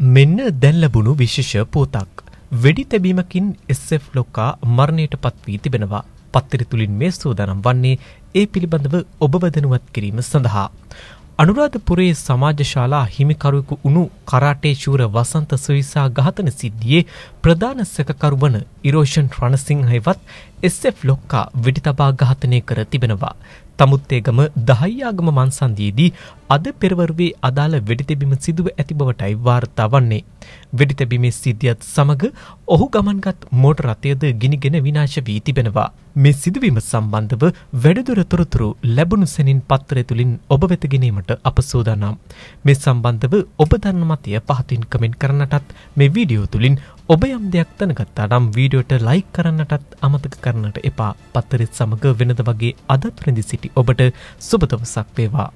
මෙන්න දැන් ලැබුණු විශේෂ පෝතක්. වෙඩි තැබීමකින් SF ලොක්කා මරණයට පත්වී තිබෙනවා. පත්තර තුලින් මේ සූදානම් වන්නේ ඒ පිළිබඳව ඔබව දැනුවත් කිරීම සඳහා. අනුරාධපුරයේ සමාජශාලා හිමිකරුවෙකු වුණු කරාටේ ශූර වසන්ත සුවිසා ඝාතන සිද්ධියේ ප්‍රධාන සැකකරු වන ඉරෝෂන් රණසිංහයවත් SF ලොක්කා වෙඩි තබා ඝාතනය කර තිබෙනවා. තමුත් ඒගම දහයියාගම මන්සන්දයේදී අද පෙරවරුවේ අදාළ වෙඩිතැබීම සිදුව ඇති බවටයි වාර්තා වන්නේ. වෙඩිතැබීමේ සිද්ධියත් සමග ඔහු ගමන්ගත් මෝට රථයද ගිනිගෙන විනාශ වී තිබෙනවා. මේ සිදුවීම සම්බන්ධව වැඩදුර තොරතුරු ලැබුණු සැනින් පත්තරය තුළින් ඔබ වෙතගෙනීමට අප සූදානම්. මේ සම්බන්ධව ඔබ දන්න මතය පහතින් කමෙන්ට් කරනටත් මේ වීඩියෝ තුළින් ඔබ යම් දෙයක් තනගත්තා නම් වීඩියෝට ලයි කරන්නටත් අමතක කරන්නට එපා පත්තරෙත් සමඟ වෙනද වගේ අදත් ප්‍රදි සිටි ඔබට සුබදවසක් වේවා